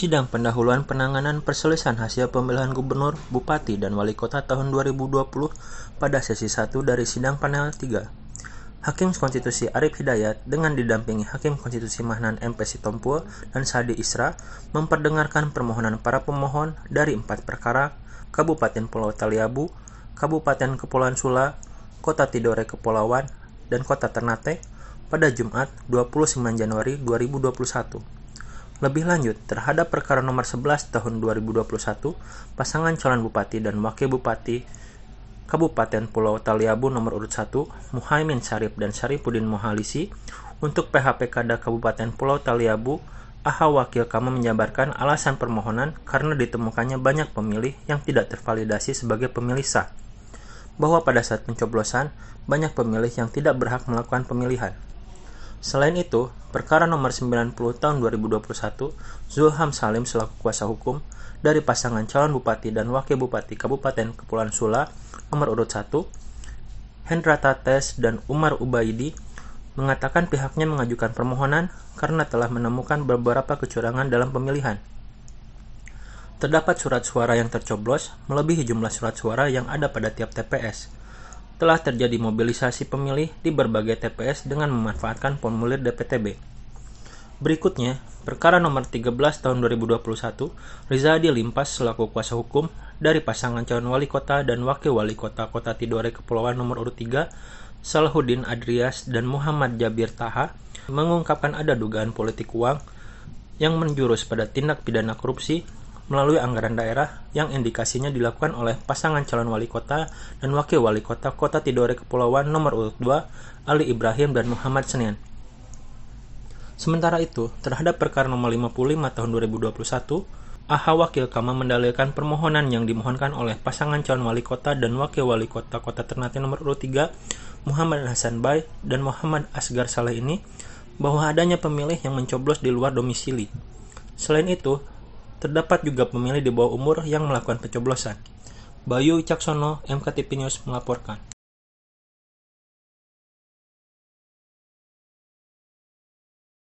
Sidang pendahuluan penanganan perselisihan hasil pemilihan gubernur, bupati, dan wali kota tahun 2020 pada sesi 1 dari sidang panel 3. Hakim Konstitusi Arif Hidayat dengan didampingi Hakim Konstitusi Mahnan MP Sitompul dan Sadi Isra memperdengarkan permohonan para pemohon dari empat perkara Kabupaten Pulau Taliabu, Kabupaten Kepulauan Sula, Kota Tidore Kepulauan, dan Kota Ternate pada Jumat 29 Januari 2021. Lebih lanjut, terhadap perkara nomor 11 tahun 2021, pasangan calon bupati dan wakil bupati Kabupaten Pulau Taliabu nomor urut 1, Muhaimin Syarif dan Saripudin Mohalisi, untuk PHP Kada Kabupaten Pulau Taliabu, AHA Wakil Kamu menjabarkan alasan permohonan karena ditemukannya banyak pemilih yang tidak tervalidasi sebagai pemilih sah, bahwa pada saat pencoblosan, banyak pemilih yang tidak berhak melakukan pemilihan. Selain itu, Perkara nomor 90 tahun 2021, Zulham Salim selaku kuasa hukum dari pasangan calon bupati dan wakil bupati Kabupaten Kepulauan Sula nomor urut 1, Hendra Tates dan Umar Ubaidi mengatakan pihaknya mengajukan permohonan karena telah menemukan beberapa kecurangan dalam pemilihan. Terdapat surat suara yang tercoblos melebihi jumlah surat suara yang ada pada tiap TPS telah terjadi mobilisasi pemilih di berbagai TPS dengan memanfaatkan formulir DPTB. Berikutnya, perkara nomor 13 tahun 2021, Riza Adi Limpas selaku kuasa hukum dari pasangan calon wali kota dan wakil wali kota Kota Tidore Kepulauan nomor urut 3, Salahuddin Adrias dan Muhammad Jabir Taha mengungkapkan ada dugaan politik uang yang menjurus pada tindak pidana korupsi melalui anggaran daerah yang indikasinya dilakukan oleh pasangan calon wali kota dan wakil wali kota Kota Tidore Kepulauan nomor urut 2 Ali Ibrahim dan Muhammad Senin. Sementara itu, terhadap perkara nomor 55 tahun 2021, AHA Wakil Kama mendalilkan permohonan yang dimohonkan oleh pasangan calon wali kota dan wakil wali kota Kota Ternate nomor urut 3 Muhammad Hasan Bay dan Muhammad Asgar Saleh ini bahwa adanya pemilih yang mencoblos di luar domisili. Selain itu, Terdapat juga pemilih di bawah umur yang melakukan pencoblosan. Bayu Caksono, MKTP News melaporkan.